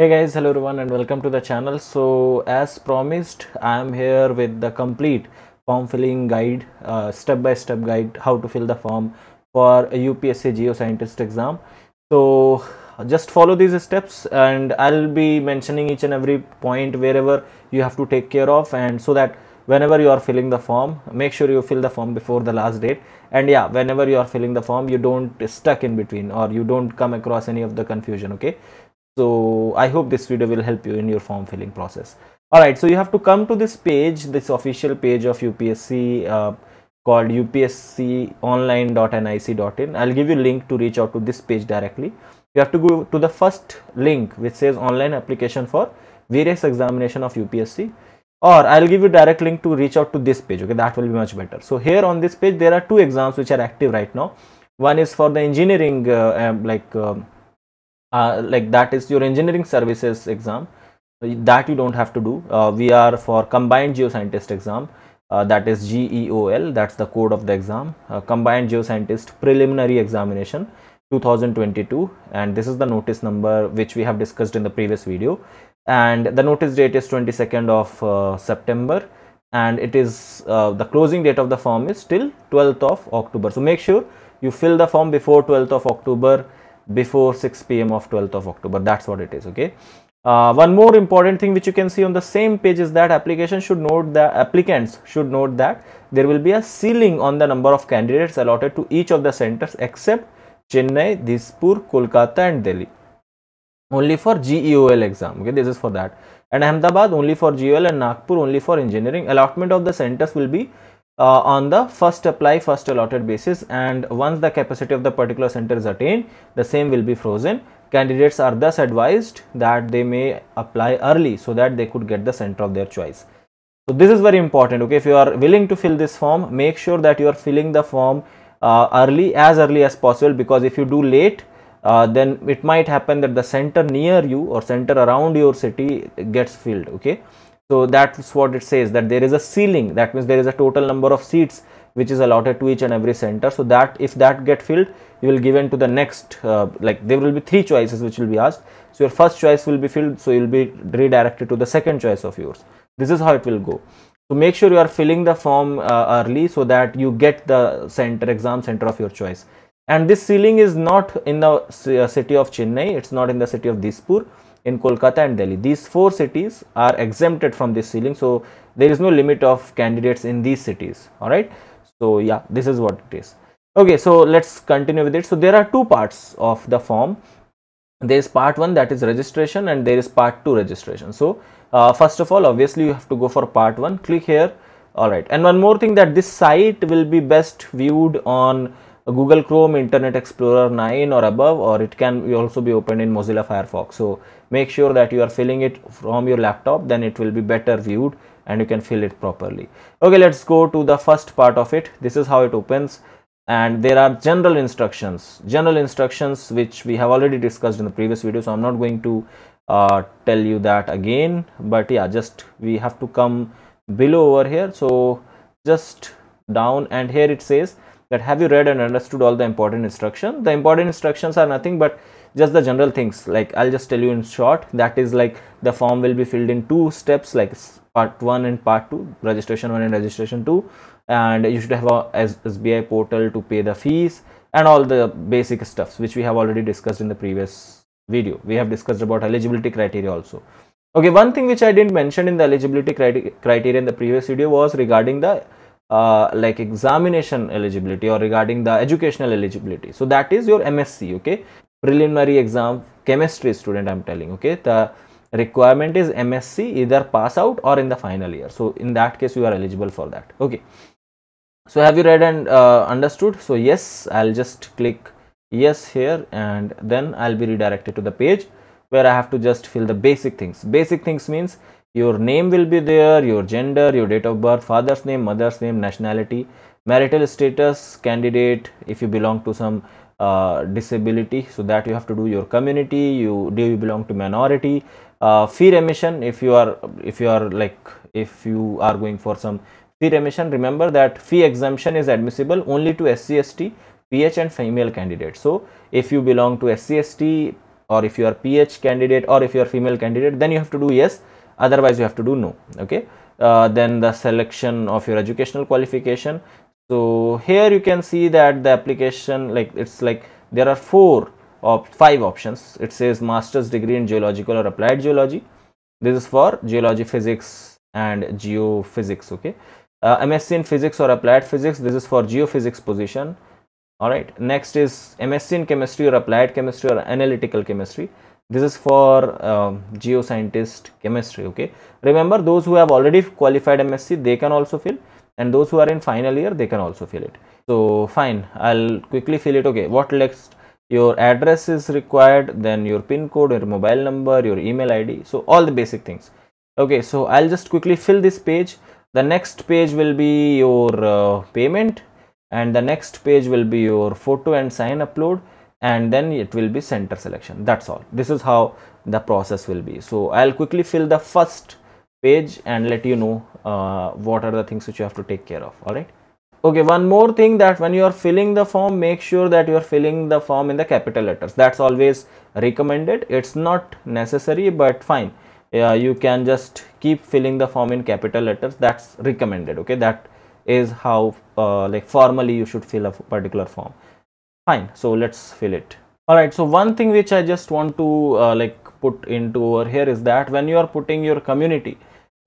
hey guys hello everyone and welcome to the channel so as promised i am here with the complete form filling guide uh, step by step guide how to fill the form for a upsc geoscientist exam so just follow these steps and i'll be mentioning each and every point wherever you have to take care of and so that whenever you are filling the form make sure you fill the form before the last date and yeah whenever you are filling the form you don't stuck in between or you don't come across any of the confusion okay so I hope this video will help you in your form filling process. Alright, so you have to come to this page, this official page of UPSC uh, called upsconline.nic.in. I'll give you link to reach out to this page directly. You have to go to the first link which says online application for various examination of UPSC or I'll give you direct link to reach out to this page. Okay, that will be much better. So here on this page, there are two exams which are active right now. One is for the engineering uh, um, like um, uh, like that is your engineering services exam that you don't have to do uh, we are for combined geoscientist exam uh, that is geol that's the code of the exam uh, combined geoscientist preliminary examination 2022 and this is the notice number which we have discussed in the previous video and the notice date is 22nd of uh, september and it is the closing date of the form is till 12th of october so make sure you fill the form before 12th of october before 6 pm of 12th of October. That's what it is. Okay. Uh, one more important thing which you can see on the same page is that application should note the applicants should note that there will be a ceiling on the number of candidates allotted to each of the centers except Chennai, Dispur, Kolkata and Delhi only for GEOL exam. Okay, this is for that. And Ahmedabad only for GEOL and Nagpur only for engineering. Allotment of the centers will be uh, on the first apply first allotted basis and once the capacity of the particular center is attained the same will be frozen candidates are thus advised that they may apply early so that they could get the center of their choice so this is very important okay if you are willing to fill this form make sure that you are filling the form uh, early as early as possible because if you do late uh, then it might happen that the center near you or center around your city gets filled okay so that's what it says that there is a ceiling. That means there is a total number of seats which is allotted to each and every center. So that if that get filled, you will given to the next. Uh, like there will be three choices which will be asked. So your first choice will be filled. So you'll be redirected to the second choice of yours. This is how it will go. So make sure you are filling the form uh, early so that you get the center exam center of your choice. And this ceiling is not in the uh, city of Chennai. It's not in the city of Dispur in Kolkata and Delhi. These four cities are exempted from this ceiling. So there is no limit of candidates in these cities. All right. So yeah, this is what it is. Okay. So let's continue with it. So there are two parts of the form. There is part one that is registration and there is part two registration. So uh, first of all, obviously you have to go for part one. Click here. All right. And one more thing that this site will be best viewed on Google Chrome, Internet Explorer 9 or above, or it can also be opened in Mozilla Firefox. So make sure that you are filling it from your laptop then it will be better viewed and you can fill it properly okay let's go to the first part of it this is how it opens and there are general instructions general instructions which we have already discussed in the previous video so i'm not going to uh, tell you that again but yeah just we have to come below over here so just down and here it says that have you read and understood all the important instructions? the important instructions are nothing but just the general things like i'll just tell you in short that is like the form will be filled in two steps like part one and part two registration one and registration two and you should have a sbi portal to pay the fees and all the basic stuffs which we have already discussed in the previous video we have discussed about eligibility criteria also okay one thing which i didn't mention in the eligibility criteria in the previous video was regarding the uh, like examination eligibility or regarding the educational eligibility so that is your msc okay preliminary exam chemistry student i'm telling okay the requirement is msc either pass out or in the final year so in that case you are eligible for that okay so have you read and uh, understood so yes i'll just click yes here and then i'll be redirected to the page where i have to just fill the basic things basic things means your name will be there your gender your date of birth father's name mother's name nationality marital status candidate if you belong to some uh, disability so that you have to do your community you do you belong to minority uh, fee remission if you are if you are like if you are going for some fee remission remember that fee exemption is admissible only to scst ph and female candidates so if you belong to scst or if you are ph candidate or if you are female candidate then you have to do yes otherwise you have to do no okay uh, then the selection of your educational qualification so here you can see that the application like it's like there are four or op five options it says master's degree in geological or applied geology this is for geology physics and geophysics okay uh, msc in physics or applied physics this is for geophysics position all right next is msc in chemistry or applied chemistry or analytical chemistry this is for um, geoscientist chemistry okay remember those who have already qualified msc they can also fill and those who are in final year they can also fill it so fine i'll quickly fill it okay what next your address is required then your pin code your mobile number your email id so all the basic things okay so i'll just quickly fill this page the next page will be your uh, payment and the next page will be your photo and sign upload and then it will be center selection that's all this is how the process will be so i'll quickly fill the first page and let you know uh, what are the things which you have to take care of all right okay one more thing that when you are filling the form make sure that you are filling the form in the capital letters that's always recommended it's not necessary but fine Yeah, you can just keep filling the form in capital letters that's recommended okay that is how uh, like formally you should fill a particular form fine so let's fill it all right so one thing which i just want to uh, like put into over here is that when you are putting your community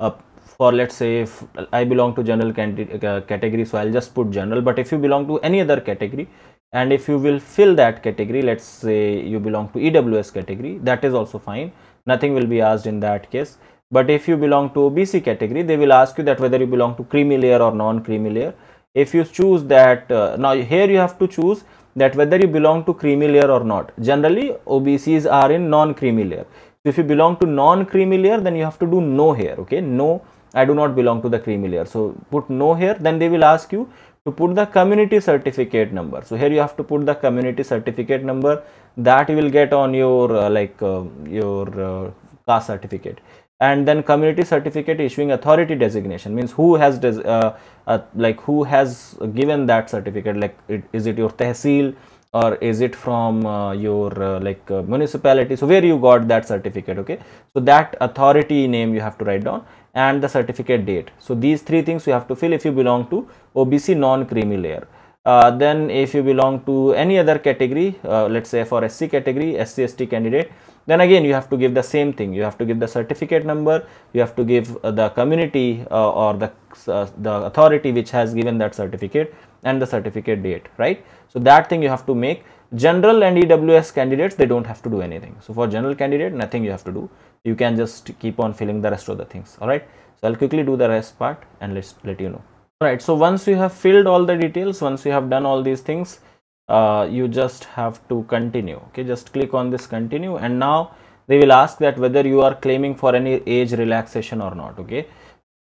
up for let's say if I belong to general uh, category, so I'll just put general. But if you belong to any other category, and if you will fill that category, let's say you belong to EWS category, that is also fine. Nothing will be asked in that case. But if you belong to OBC category, they will ask you that whether you belong to creamy layer or non-creamy layer. If you choose that, uh, now here you have to choose that whether you belong to creamy layer or not. Generally, OBCs are in non-creamy layer. So if you belong to non-creamy layer, then you have to do no here, okay? No I do not belong to the creamy layer. So put no here, then they will ask you to put the community certificate number. So here you have to put the community certificate number that you will get on your uh, like uh, your uh, class certificate and then community certificate issuing authority designation means who has des uh, uh, like who has given that certificate like it, is it your tehsil or is it from uh, your uh, like uh, municipality so where you got that certificate okay so that authority name you have to write down and the certificate date so these three things you have to fill if you belong to obc non-creamy layer uh, then if you belong to any other category uh, let's say for sc category scst candidate then again you have to give the same thing you have to give the certificate number you have to give uh, the community uh, or the uh, the authority which has given that certificate and the certificate date right so that thing you have to make general and ews candidates they don't have to do anything so for general candidate nothing you have to do you can just keep on filling the rest of the things all right so i'll quickly do the rest part and let's let you know all right so once you have filled all the details once you have done all these things uh, you just have to continue okay just click on this continue and now they will ask that whether you are claiming for any age relaxation or not okay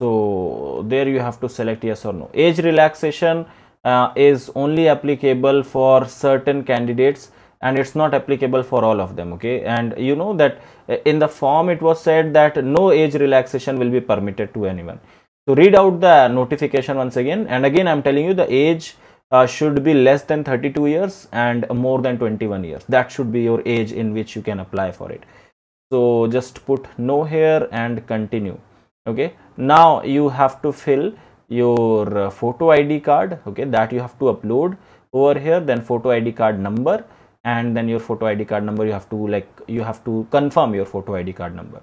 so there you have to select yes or no age relaxation uh, is only applicable for certain candidates and it's not applicable for all of them okay and you know that eh, in the form it was said that no age relaxation will be permitted to anyone so read out the notification once again and again i'm telling you the age uh, should be less than 32 years and more than 21 years that should be your age in which you can apply for it so just put no here and continue okay now you have to fill your uh, photo id card okay that you have to upload over here then photo id card number and then your photo id card number you have to like you have to confirm your photo id card number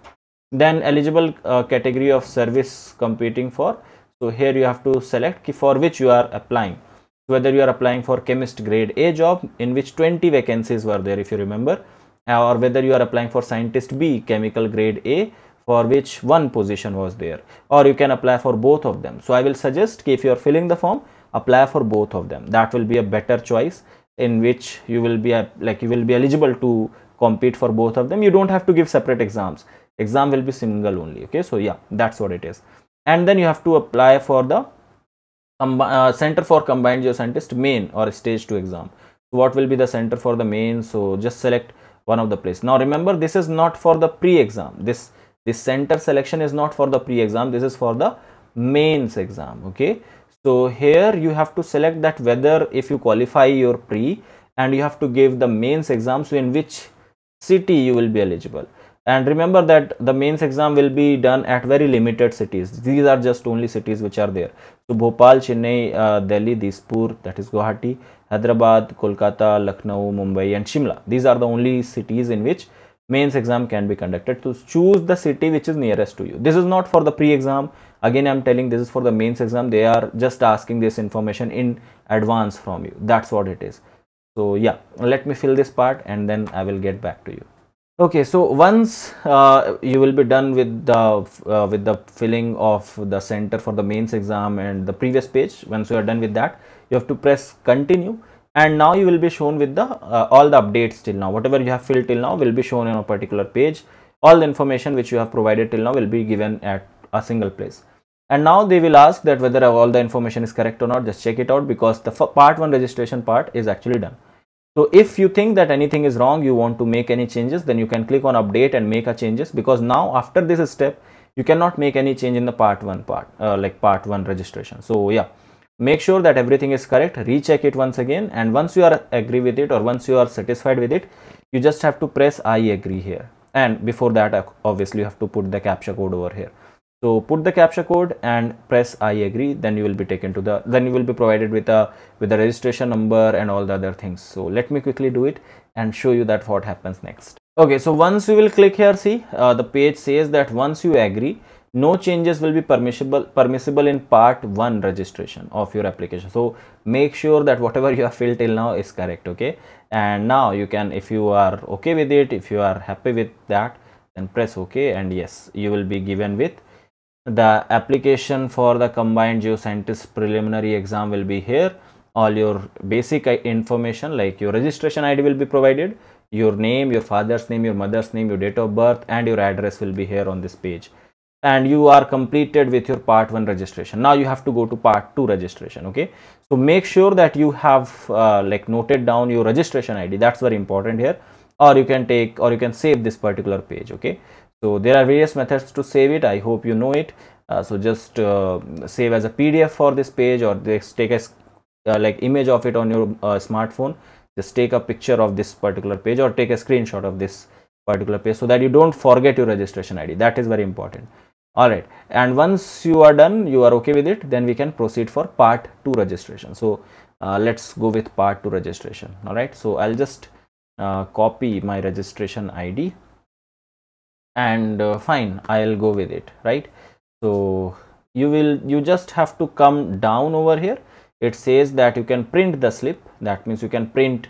then eligible uh, category of service competing for so here you have to select for which you are applying whether you are applying for chemist grade a job in which 20 vacancies were there if you remember uh, or whether you are applying for scientist b chemical grade a for which one position was there or you can apply for both of them so i will suggest if you are filling the form apply for both of them that will be a better choice in which you will be like you will be eligible to compete for both of them you don't have to give separate exams exam will be single only okay so yeah that's what it is and then you have to apply for the uh, center for combined geoscientist main or stage 2 exam what will be the center for the main so just select one of the place now remember this is not for the pre-exam this this center selection is not for the pre-exam this is for the mains exam okay so here you have to select that whether if you qualify your pre and you have to give the mains exams in which city you will be eligible and remember that the mains exam will be done at very limited cities these are just only cities which are there so bhopal chennai uh, delhi dispur that is guwahati hyderabad kolkata lucknow mumbai and shimla these are the only cities in which mains exam can be conducted so choose the city which is nearest to you this is not for the pre-exam again i'm telling this is for the mains exam they are just asking this information in advance from you that's what it is so yeah let me fill this part and then i will get back to you okay so once uh, you will be done with the uh, with the filling of the center for the mains exam and the previous page once you are done with that you have to press continue and now you will be shown with the uh, all the updates till now whatever you have filled till now will be shown in a particular page all the information which you have provided till now will be given at a single place and now they will ask that whether all the information is correct or not just check it out because the part 1 registration part is actually done so if you think that anything is wrong you want to make any changes then you can click on update and make a changes because now after this step you cannot make any change in the part 1 part uh, like part 1 registration so yeah make sure that everything is correct recheck it once again and once you are agree with it or once you are satisfied with it you just have to press i agree here and before that obviously you have to put the captcha code over here so put the captcha code and press i agree then you will be taken to the then you will be provided with a with the registration number and all the other things so let me quickly do it and show you that what happens next okay so once you will click here see uh, the page says that once you agree no changes will be permissible permissible in part 1 registration of your application so make sure that whatever you have filled till now is correct okay and now you can if you are okay with it if you are happy with that then press ok and yes you will be given with the application for the combined geoscientist preliminary exam will be here all your basic information like your registration id will be provided your name your father's name your mother's name your date of birth and your address will be here on this page and you are completed with your part 1 registration now you have to go to part 2 registration okay so make sure that you have uh, like noted down your registration id that's very important here or you can take or you can save this particular page okay so there are various methods to save it i hope you know it uh, so just uh, save as a pdf for this page or just take a uh, like image of it on your uh, smartphone just take a picture of this particular page or take a screenshot of this particular page so that you don't forget your registration id that is very important alright and once you are done you are okay with it then we can proceed for part 2 registration so uh, let's go with part 2 registration alright so I'll just uh, copy my registration ID and uh, fine I'll go with it right so you will you just have to come down over here it says that you can print the slip that means you can print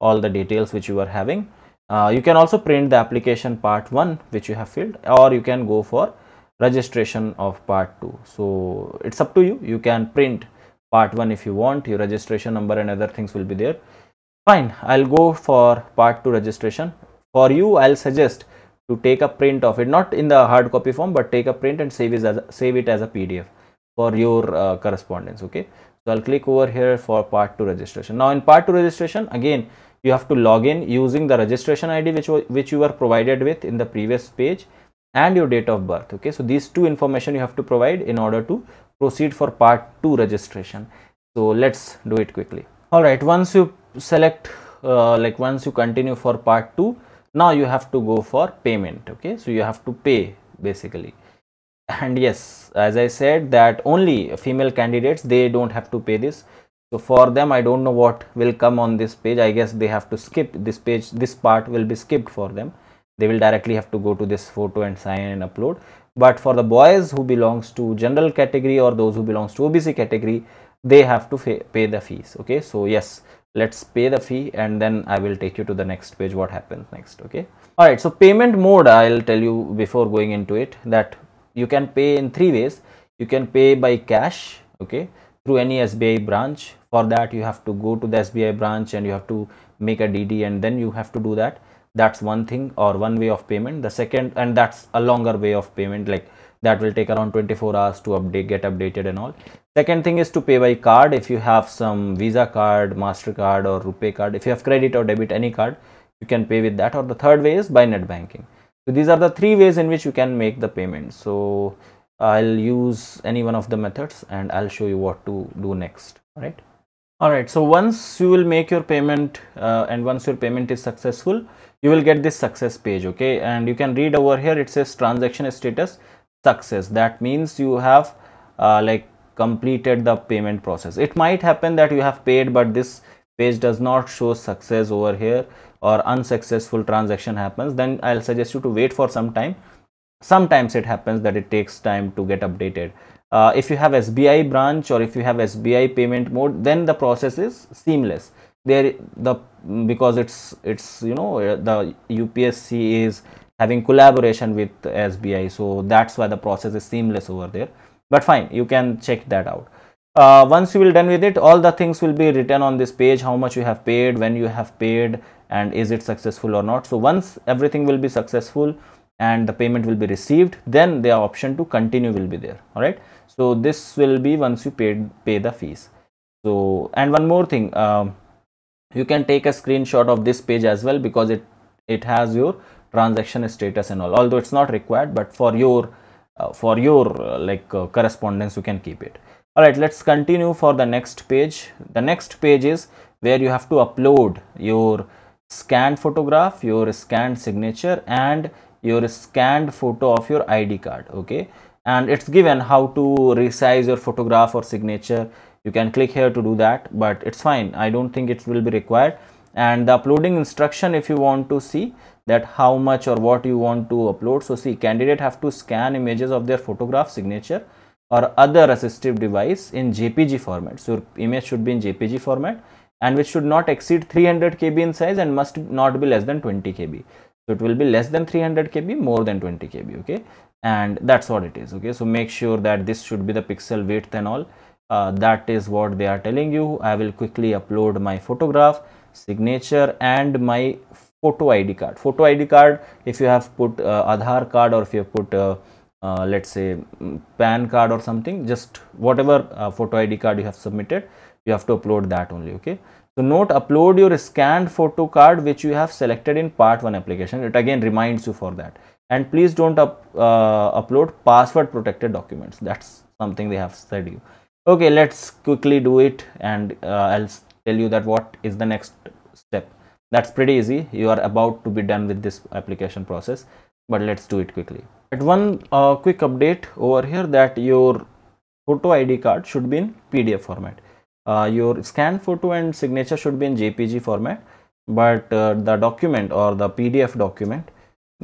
all the details which you are having uh, you can also print the application part 1 which you have filled or you can go for registration of part 2 so it's up to you you can print part 1 if you want your registration number and other things will be there fine i'll go for part 2 registration for you i'll suggest to take a print of it not in the hard copy form but take a print and save it as a, save it as a pdf for your uh, correspondence okay so i'll click over here for part 2 registration now in part 2 registration again you have to log in using the registration id which which you were provided with in the previous page and your date of birth okay so these two information you have to provide in order to proceed for part 2 registration so let's do it quickly all right once you select uh, like once you continue for part 2 now you have to go for payment okay so you have to pay basically and yes as i said that only female candidates they don't have to pay this so for them i don't know what will come on this page i guess they have to skip this page this part will be skipped for them they will directly have to go to this photo and sign and upload but for the boys who belongs to general category or those who belongs to obc category they have to pay the fees okay so yes let's pay the fee and then i will take you to the next page what happens next okay all right so payment mode i'll tell you before going into it that you can pay in three ways you can pay by cash okay through any sbi branch for that you have to go to the sbi branch and you have to make a dd and then you have to do that that's one thing or one way of payment the second and that's a longer way of payment like that will take around 24 hours to update get updated and all second thing is to pay by card if you have some visa card mastercard or rupee card if you have credit or debit any card you can pay with that or the third way is by net banking so these are the three ways in which you can make the payment so i'll use any one of the methods and i'll show you what to do next all right all right so once you will make your payment uh, and once your payment is successful you will get this success page okay and you can read over here it says transaction status success that means you have uh, like completed the payment process it might happen that you have paid but this page does not show success over here or unsuccessful transaction happens then i'll suggest you to wait for some time sometimes it happens that it takes time to get updated uh, if you have sbi branch or if you have sbi payment mode then the process is seamless there the because it's it's you know uh, the UPSC is having collaboration with SBI so that's why the process is seamless over there but fine you can check that out uh, once you will done with it all the things will be written on this page how much you have paid when you have paid and is it successful or not so once everything will be successful and the payment will be received then the option to continue will be there all right so this will be once you paid pay the fees so and one more thing um, you can take a screenshot of this page as well because it it has your transaction status and all although it's not required but for your uh, for your uh, like uh, correspondence you can keep it all right let's continue for the next page the next page is where you have to upload your scanned photograph your scanned signature and your scanned photo of your id card okay and it's given how to resize your photograph or signature you can click here to do that but it's fine i don't think it will be required and the uploading instruction if you want to see that how much or what you want to upload so see candidate have to scan images of their photograph signature or other assistive device in jpg format so image should be in jpg format and which should not exceed 300 kb in size and must not be less than 20 kb so it will be less than 300 kb more than 20 kb okay and that's what it is okay so make sure that this should be the pixel width and all uh, that is what they are telling you i will quickly upload my photograph signature and my photo id card photo id card if you have put uh, aadhaar card or if you have put uh, uh, let's say mm, pan card or something just whatever uh, photo id card you have submitted you have to upload that only okay so note upload your scanned photo card which you have selected in part 1 application it again reminds you for that and please don't up, uh, upload password protected documents that's something they have said you okay let's quickly do it and uh, i'll tell you that what is the next step that's pretty easy you are about to be done with this application process but let's do it quickly but one uh, quick update over here that your photo id card should be in pdf format uh, your scanned photo and signature should be in jpg format but uh, the document or the pdf document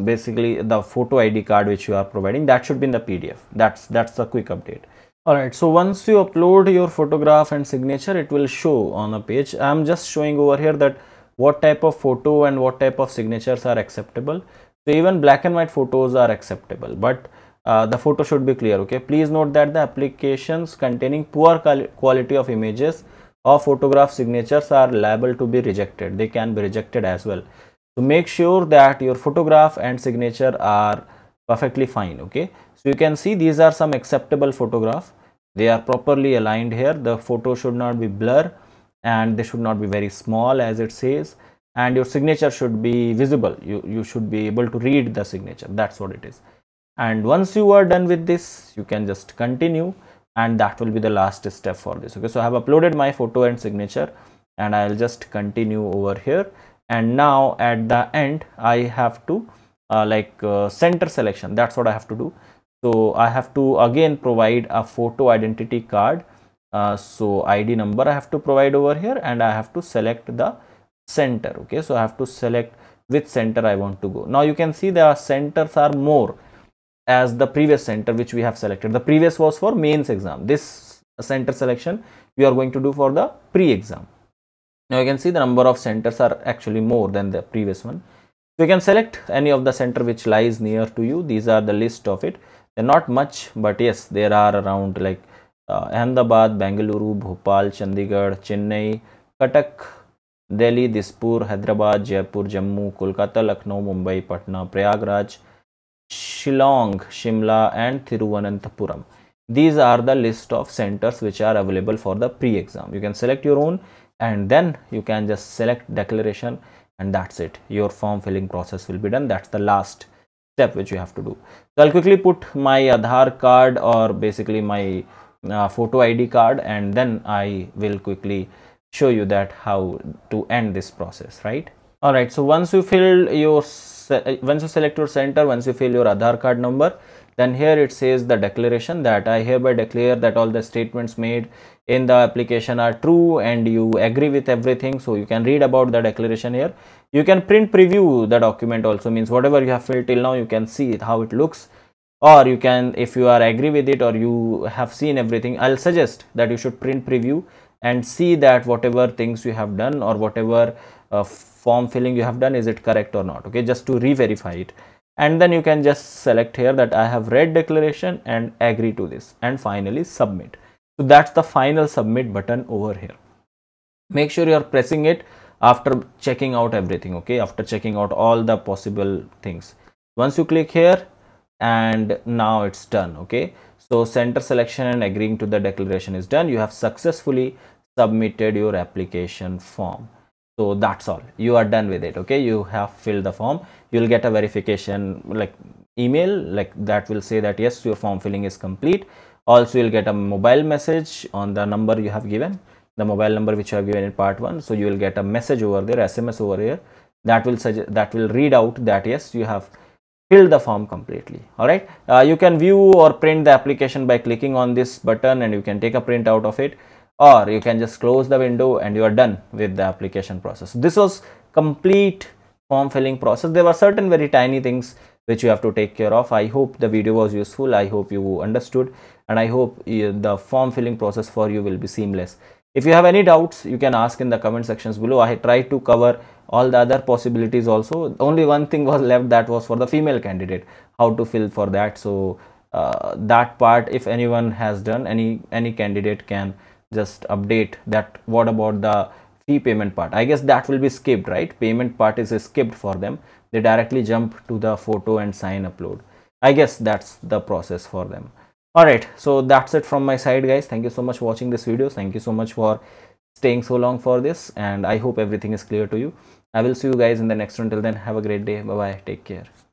basically the photo id card which you are providing that should be in the pdf that's that's the quick update Alright, so once you upload your photograph and signature, it will show on a page. I am just showing over here that what type of photo and what type of signatures are acceptable. So even black and white photos are acceptable, but uh, the photo should be clear, okay. Please note that the applications containing poor quality of images or photograph signatures are liable to be rejected. They can be rejected as well. So make sure that your photograph and signature are perfectly fine, okay. So you can see these are some acceptable photographs they are properly aligned here the photo should not be blur and they should not be very small as it says and your signature should be visible you you should be able to read the signature that's what it is and once you are done with this you can just continue and that will be the last step for this okay so i have uploaded my photo and signature and i'll just continue over here and now at the end i have to uh, like uh, center selection that's what i have to do so i have to again provide a photo identity card uh, so id number i have to provide over here and i have to select the center okay so i have to select which center i want to go now you can see the centers are more as the previous center which we have selected the previous was for mains exam this center selection we are going to do for the pre-exam now you can see the number of centers are actually more than the previous one you can select any of the center which lies near to you these are the list of it they're not much but yes there are around like uh, Ahmedabad, Bangalore, Bhopal, Chandigarh, Chennai, Katak, Delhi, Dispur, Hyderabad, Jaipur, Jammu, Kolkata, Lucknow, Mumbai, Patna, Prayagraj, Shillong, Shimla and Thiruvananthapuram. These are the list of centers which are available for the pre-exam. You can select your own and then you can just select declaration and that's it. Your form filling process will be done. That's the last step which you have to do so i'll quickly put my Aadhaar card or basically my uh, photo id card and then i will quickly show you that how to end this process right all right so once you fill your uh, once you select your center once you fill your Aadhaar card number then here it says the declaration that i hereby declare that all the statements made in the application are true and you agree with everything so you can read about the declaration here you can print preview the document also means whatever you have filled till now you can see it, how it looks or you can if you are agree with it or you have seen everything i'll suggest that you should print preview and see that whatever things you have done or whatever uh, form filling you have done is it correct or not okay just to re-verify it and then you can just select here that i have read declaration and agree to this and finally submit so that's the final submit button over here. Make sure you are pressing it after checking out everything. Okay, after checking out all the possible things. Once you click here and now it's done. Okay, so center selection and agreeing to the declaration is done. You have successfully submitted your application form so that's all you are done with it okay you have filled the form you'll get a verification like email like that will say that yes your form filling is complete also you'll get a mobile message on the number you have given the mobile number which you have given in part 1 so you will get a message over there sms over here that will suggest that will read out that yes you have filled the form completely all right uh, you can view or print the application by clicking on this button and you can take a print out of it or you can just close the window and you are done with the application process this was complete form filling process there were certain very tiny things which you have to take care of i hope the video was useful i hope you understood and i hope eh, the form filling process for you will be seamless if you have any doubts you can ask in the comment sections below i tried to cover all the other possibilities also only one thing was left that was for the female candidate how to fill for that so uh, that part if anyone has done any any candidate can just update that what about the fee payment part i guess that will be skipped right payment part is skipped for them they directly jump to the photo and sign upload i guess that's the process for them all right so that's it from my side guys thank you so much for watching this video thank you so much for staying so long for this and i hope everything is clear to you i will see you guys in the next one till then have a great day bye bye take care